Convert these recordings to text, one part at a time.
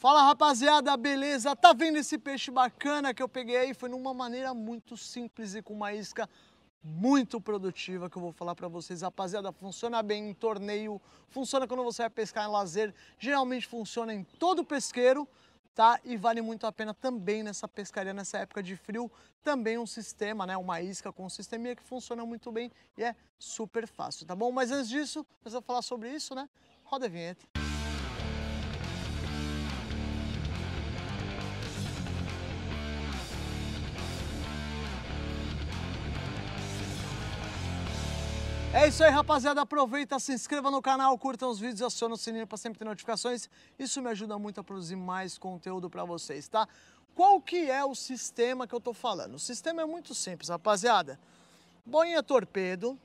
Fala rapaziada, beleza? Tá vendo esse peixe bacana que eu peguei aí? Foi numa maneira muito simples e com uma isca muito produtiva que eu vou falar para vocês, rapaziada. Funciona bem em torneio, funciona quando você vai pescar em lazer, geralmente funciona em todo pesqueiro, tá? E vale muito a pena também nessa pescaria, nessa época de frio, também um sistema, né? Uma isca com um sisteminha que funciona muito bem e é super fácil, tá bom? Mas antes disso, precisa vamos falar sobre isso, né? Roda a vinheta. É isso aí, rapaziada. Aproveita, se inscreva no canal, curta os vídeos, aciona o sininho para sempre ter notificações. Isso me ajuda muito a produzir mais conteúdo para vocês, tá? Qual que é o sistema que eu tô falando? O sistema é muito simples, rapaziada. Boinha torpedo,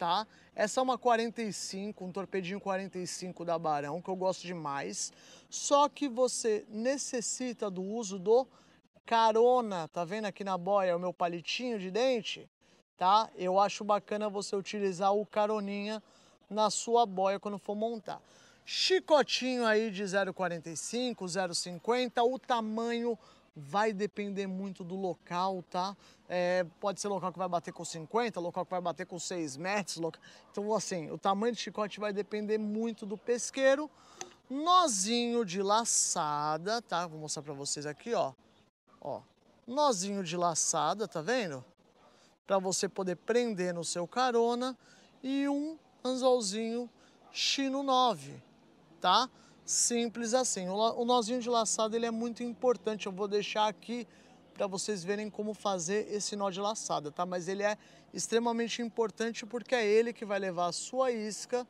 tá? Essa é uma 45, um torpedinho 45 da Barão, que eu gosto demais. Só que você necessita do uso do carona, tá vendo aqui na boia o meu palitinho de dente? tá? Eu acho bacana você utilizar o caroninha na sua boia quando for montar. Chicotinho aí de 0,45, 0,50, o tamanho vai depender muito do local, tá? É, pode ser local que vai bater com 50, local que vai bater com 6 metros. Local... Então, assim, o tamanho de chicote vai depender muito do pesqueiro. Nozinho de laçada, tá? Vou mostrar pra vocês aqui, ó. Ó, nozinho de laçada, tá vendo? para você poder prender no seu carona e um anzolzinho chino 9, tá? Simples assim. O nozinho de laçada ele é muito importante, eu vou deixar aqui para vocês verem como fazer esse nó de laçada, tá? Mas ele é extremamente importante porque é ele que vai levar a sua isca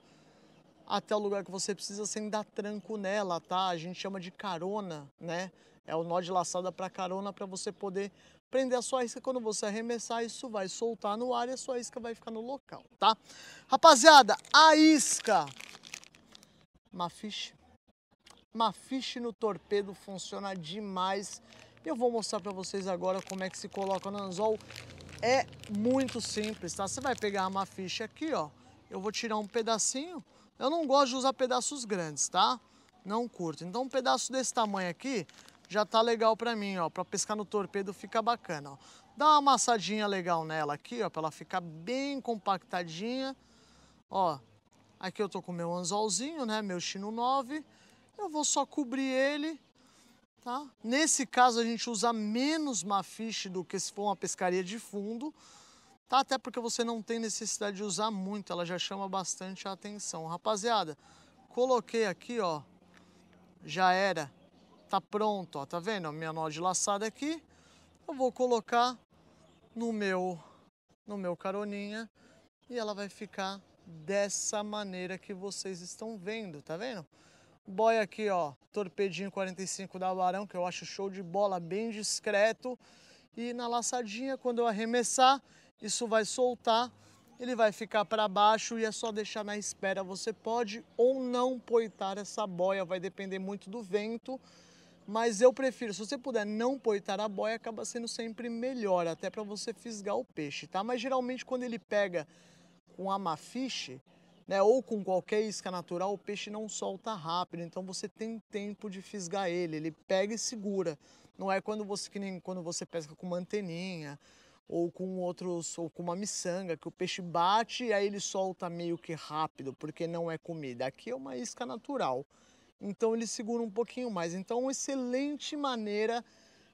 até o lugar que você precisa sem dar tranco nela, tá? A gente chama de carona, né? É o nó de laçada para carona para você poder prender a sua isca. Quando você arremessar, isso vai soltar no ar e a sua isca vai ficar no local, tá? Rapaziada, a isca Mafiche. Mafiche no torpedo funciona demais. Eu vou mostrar para vocês agora como é que se coloca no anzol. É muito simples, tá? Você vai pegar uma ficha aqui, ó. Eu vou tirar um pedacinho. Eu não gosto de usar pedaços grandes, tá? Não curto. Então um pedaço desse tamanho aqui, já tá legal para mim, ó. Para pescar no torpedo fica bacana, ó. Dá uma amassadinha legal nela aqui, ó, para ela ficar bem compactadinha. Ó, aqui eu tô com meu anzolzinho, né, meu chino 9. Eu vou só cobrir ele, tá? Nesse caso a gente usa menos mafiche do que se for uma pescaria de fundo, tá? Até porque você não tem necessidade de usar muito, ela já chama bastante a atenção. Rapaziada, coloquei aqui, ó, já era. Tá pronto, ó, tá vendo? A minha nó de laçada aqui. Eu vou colocar no meu, no meu caroninha e ela vai ficar dessa maneira que vocês estão vendo, tá vendo? Boia aqui, ó, torpedinho 45 da Barão, que eu acho show de bola, bem discreto. E na laçadinha, quando eu arremessar, isso vai soltar, ele vai ficar para baixo e é só deixar na espera. Você pode ou não poitar essa boia, vai depender muito do vento. Mas eu prefiro, se você puder não poitar a boia, acaba sendo sempre melhor, até para você fisgar o peixe, tá? Mas geralmente quando ele pega com a mafiche, né, ou com qualquer isca natural, o peixe não solta rápido, então você tem tempo de fisgar ele, ele pega e segura. Não é quando você que nem quando você pesca com manteninha ou com outros ou com uma miçanga que o peixe bate e aí ele solta meio que rápido, porque não é comida. Aqui é uma isca natural. Então ele segura um pouquinho mais. Então, uma excelente maneira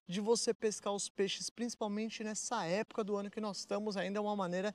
de você pescar os peixes, principalmente nessa época do ano que nós estamos, ainda é uma maneira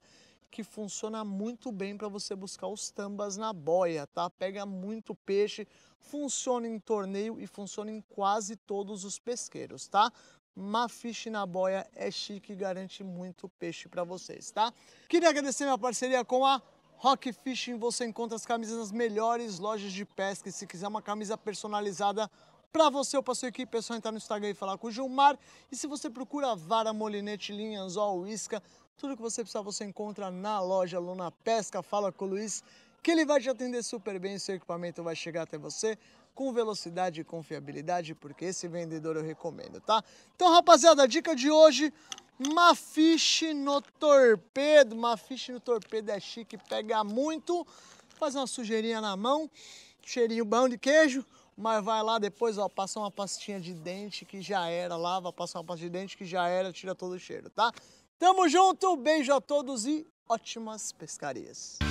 que funciona muito bem para você buscar os tambas na boia, tá? Pega muito peixe, funciona em torneio e funciona em quase todos os pesqueiros, tá? Mafiche na boia é chique e garante muito peixe para vocês, tá? Queria agradecer minha parceria com a Rock Fishing você encontra as camisas nas melhores lojas de pesca. E se quiser uma camisa personalizada para você ou para sua equipe, é só entrar no Instagram e falar com o Gilmar. E se você procura vara, molinete, linha, anzol, isca, tudo que você precisar você encontra na loja Luna Pesca. Fala com o Luiz que ele vai te atender super bem. Seu equipamento vai chegar até você com velocidade e confiabilidade, porque esse vendedor eu recomendo, tá? Então, rapaziada, a dica de hoje Mafiche no torpedo. Mafiche no torpedo é chique, pega muito. Faz uma sujeirinha na mão, cheirinho bom de queijo. Mas vai lá depois, ó, passa uma pastinha de dente que já era. Lava, passa uma pasta de dente que já era, tira todo o cheiro, tá? Tamo junto, beijo a todos e ótimas pescarias.